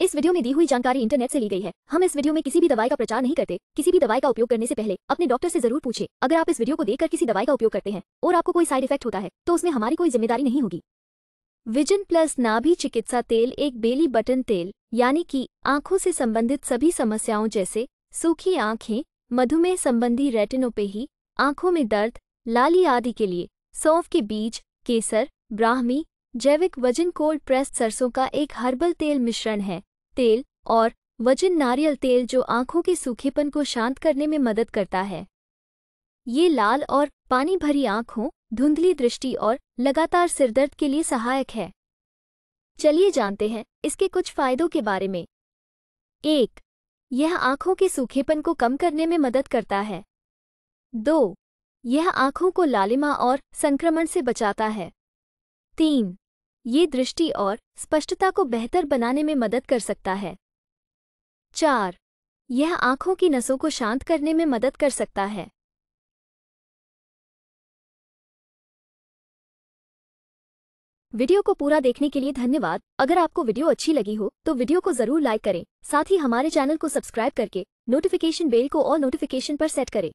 इस वीडियो में दी हुई जानकारी इंटरनेट से ली गई है हम इस वीडियो में किसी भी दवाई का प्रचार नहीं करते किसी भी दवाई का उपयोग करने से पहले अपने डॉक्टर से जरूर पूछे अगर आप इस वीडियो को देखकर किसी दवाई का उपयोग करते हैं और आपको कोई साइड इफेक्ट होता है तो उसमें हमारी कोई जिम्मेदारी नहीं होगी विजन प्लस नाभि चिकित्सा तेल एक बेली बटन तेल यानी कि आंखों से संबंधित सभी समस्याओं जैसे सूखी आंखें मधुमेह संबंधी रेटिनोपेही आंखों में दर्द लाली आदि के लिए सौंफ के बीज केसर ब्राह्मी जैविक वजन कोल्ड प्रेस्ड सरसों का एक हर्बल तेल मिश्रण है तेल और वजन नारियल तेल जो आंखों के सूखेपन को शांत करने में मदद करता है ये लाल और पानी भरी आंखों धुंधली दृष्टि और लगातार सिरदर्द के लिए सहायक है चलिए जानते हैं इसके कुछ फायदों के बारे में एक यह आंखों के सूखेपन को कम करने में मदद करता है दो यह आंखों को लालिमा और संक्रमण से बचाता है तीन ये दृष्टि और स्पष्टता को बेहतर बनाने में मदद कर सकता है चार यह आंखों की नसों को शांत करने में मदद कर सकता है वीडियो को पूरा देखने के लिए धन्यवाद अगर आपको वीडियो अच्छी लगी हो तो वीडियो को जरूर लाइक करें साथ ही हमारे चैनल को सब्सक्राइब करके नोटिफिकेशन बेल को और नोटिफिकेशन पर सेट करें